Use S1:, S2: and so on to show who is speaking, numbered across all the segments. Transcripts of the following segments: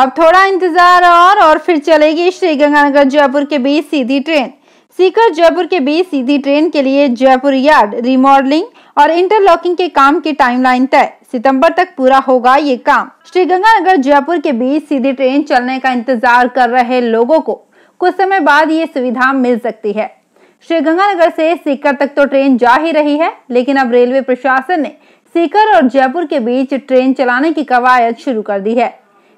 S1: अब थोड़ा इंतजार और और फिर चलेगी श्रीगंगानगर जयपुर के बीच सीधी ट्रेन सीकर जयपुर के बीच सीधी ट्रेन के लिए जयपुर यार्ड रिमॉडलिंग और इंटरलॉकिंग के काम की टाइमलाइन तय सितंबर तक पूरा होगा ये काम श्रीगंगानगर जयपुर के बीच सीधी ट्रेन चलने का इंतजार कर रहे लोगों को कुछ समय बाद ये सुविधा मिल सकती है श्रीगंगानगर से सीकर तक तो ट्रेन जा ही रही है लेकिन अब रेलवे प्रशासन ने सीकर और जयपुर के बीच ट्रेन चलाने की कवायद शुरू कर दी है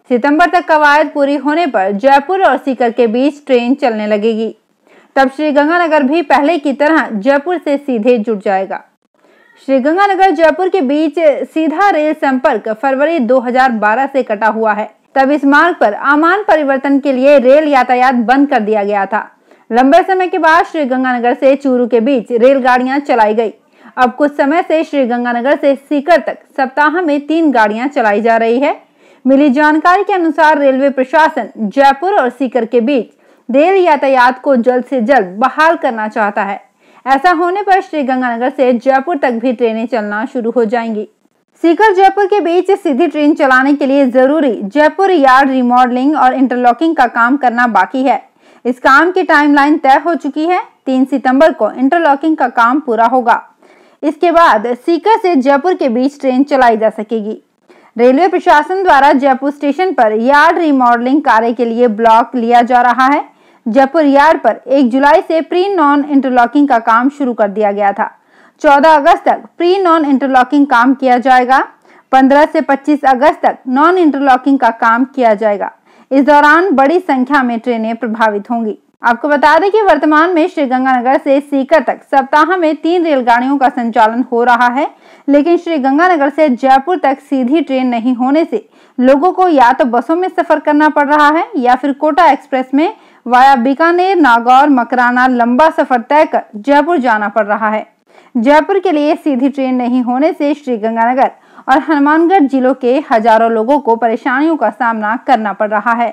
S1: सितंबर तक कवायद पूरी होने पर जयपुर और सीकर के बीच ट्रेन चलने लगेगी तब श्रीगंगानगर भी पहले की तरह जयपुर से सीधे जुट जाएगा श्रीगंगानगर जयपुर के बीच सीधा रेल संपर्क फरवरी 2012 से कटा हुआ है तब इस मार्ग पर आमान परिवर्तन के लिए रेल यातायात बंद कर दिया गया था लंबे समय के बाद श्रीगंगानगर से चूरू के बीच रेलगाड़ियां चलाई गई अब कुछ समय से श्रीगंगानगर से सीकर तक सप्ताह में तीन गाड़ियां चलाई जा रही है मिली जानकारी के अनुसार रेलवे प्रशासन जयपुर और सीकर के बीच रेल यातायात को जल्द से जल्द बहाल करना चाहता है ऐसा होने पर श्री गंगानगर से जयपुर तक भी ट्रेनें चलना शुरू हो जाएंगी सीकर जयपुर के बीच सीधी ट्रेन चलाने के लिए जरूरी जयपुर यार्ड रिमॉडलिंग और इंटरलॉकिंग का काम करना बाकी है इस काम की टाइमलाइन तय हो चुकी है तीन सितंबर को इंटरलॉकिंग का काम पूरा होगा इसके बाद सीकर से जयपुर के बीच ट्रेन चलाई जा सकेगी रेलवे प्रशासन द्वारा जयपुर स्टेशन पर यार्ड रिमॉडलिंग कार्य के लिए ब्लॉक लिया जा रहा है जयपुर यार्ड पर 1 जुलाई से प्री नॉन इंटरलॉकिंग का काम शुरू कर दिया गया था 14 अगस्त तक प्री नॉन इंटरलॉकिंग काम किया जाएगा 15 से 25 अगस्त तक नॉन इंटरलॉकिंग का काम किया जाएगा इस दौरान बड़ी संख्या में ट्रेनें प्रभावित होंगी आपको बता दें कि वर्तमान में श्रीगंगानगर से सीकर तक सप्ताह में तीन रेलगाड़ियों का संचालन हो रहा है लेकिन श्रीगंगानगर से जयपुर तक सीधी ट्रेन नहीं होने से लोगों को या तो बसों में सफर करना पड़ रहा है या फिर कोटा एक्सप्रेस में वाया बीकानेर नागौर मकराना लंबा सफर तय कर जयपुर जाना पड़ रहा है जयपुर के लिए सीधी ट्रेन नहीं होने से श्रीगंगानगर और हनुमानगढ़ जिलों के हजारों लोगों को परेशानियों का सामना करना पड़ रहा है